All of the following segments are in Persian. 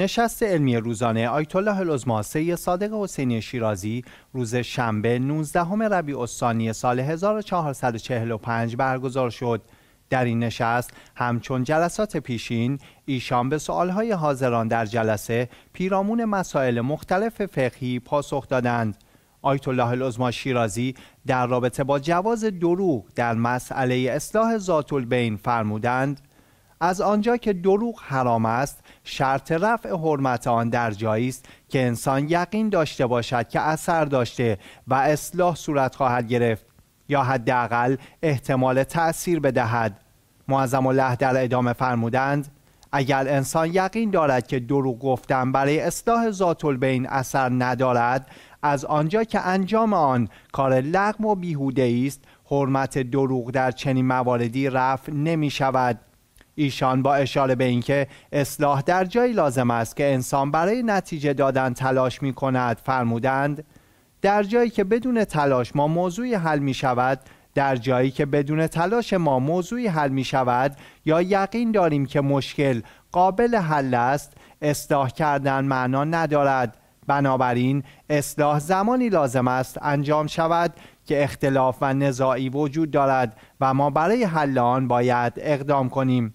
نشست علمی روزانه آیت الله العظما صادق حسینی شیرازی روز شنبه 19 ربیع الثانی سال 1445 برگزار شد. در این نشست همچون جلسات پیشین ایشان به سوالهای حاضران در جلسه پیرامون مسائل مختلف فقهی پاسخ دادند. آیت الله شیرازی در رابطه با جواز دروغ در مسئله اصلاح ذات البین فرمودند از آنجا که دروغ حرام است شرط رفع حرمت آن در جایی است که انسان یقین داشته باشد که اثر داشته و اصلاح صورت خواهد گرفت یا حداقل احتمال تأثیر بدهد معظم الله در ادامه فرمودند اگر انسان یقین دارد که دروغ گفتن برای اصلاح ذات البین اثر ندارد از آنجا که انجام آن کار لغم و بیهوده است حرمت دروغ در چنین مواردی رفع نمی شود ایشان با اشاره به اینکه اصلاح در جایی لازم است که انسان برای نتیجه دادن تلاش می کند فرمودند در جایی که بدون تلاش ما موضوعی حل می شود در جایی که بدون تلاش ما موضوعی حل می شود یا یقین داریم که مشکل قابل حل است اصلاح کردن معنا ندارد بنابراین اصلاح زمانی لازم است انجام شود که اختلاف و نزاعی وجود دارد و ما برای حل آن باید اقدام کنیم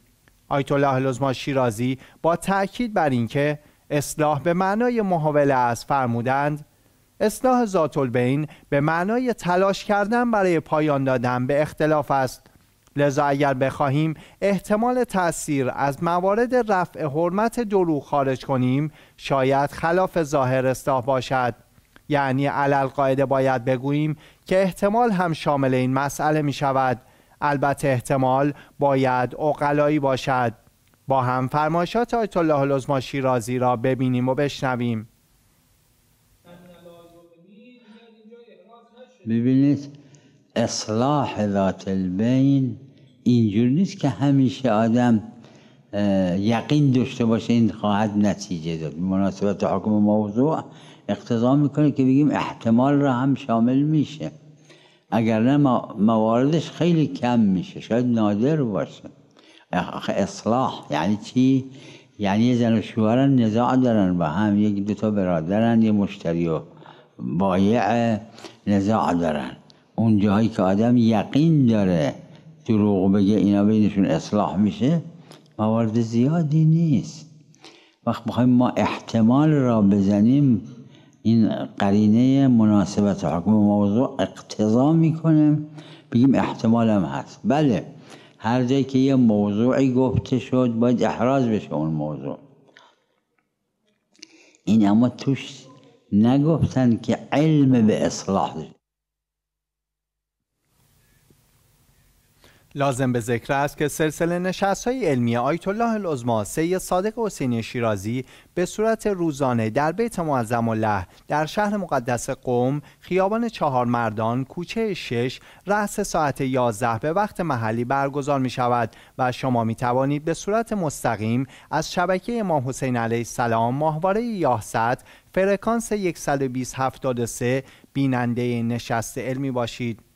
آیت الله لزما شیرازی با تاکید بر اینکه اصلاح به معنای محاوله است فرمودند اصلاح ذات البین به معنای تلاش کردن برای پایان دادن به اختلاف است لذا اگر بخواهیم احتمال تاثیر از موارد رفع حرمت دروغ خارج کنیم شاید خلاف ظاهر اصلاح باشد یعنی علل قاعده باید بگوییم که احتمال هم شامل این مسئله می شود البته احتمال باید اقلایی باشد با هم فرمایشات آیت الله العظما شیرازی را ببینیم و بشنویم ببینید اصلاح ذات البین اینجور نیست که همیشه آدم یقین داشته باشه این خواهد نتیجه داد مناسبت حکم موضوع اقتضا میکنه که بگیم احتمال را هم شامل میشه اگر نه مواردش خیلی کم میشه شاید نادر باشه اصلاح یعنی چی؟ یعنی یه زن و شوهرن نزاع دارن با هم یک دوتا برادرن یه مشتری و بایع نزاع دارن اون جایی که آدم یقین داره دروغ بگه اینا بینشون اصلاح میشه موارد زیادی نیست وقت بخوایم ما احتمال را بزنیم این قرینه مناسبت حکم موضوع اقتضا میکنه بگیم هم هست بله هر جایی که یه موضوعی گفته شد باید احراز بشه اون موضوع این اما توش نگفتن که علم به اصلاح داشت لازم به ذکر است که سلسله نشست های علمی آیت الله العظما سید صادق حسینی شیرازی به صورت روزانه در بیت معظم الله در شهر مقدس قوم خیابان چهار مردان کوچه شش رأس ساعت یازده به وقت محلی برگزار می شود و شما می توانید به صورت مستقیم از شبکه امام حسین علیه السلام ماهواره یاهصد فرکانس 12073 بیننده نشست علمی باشید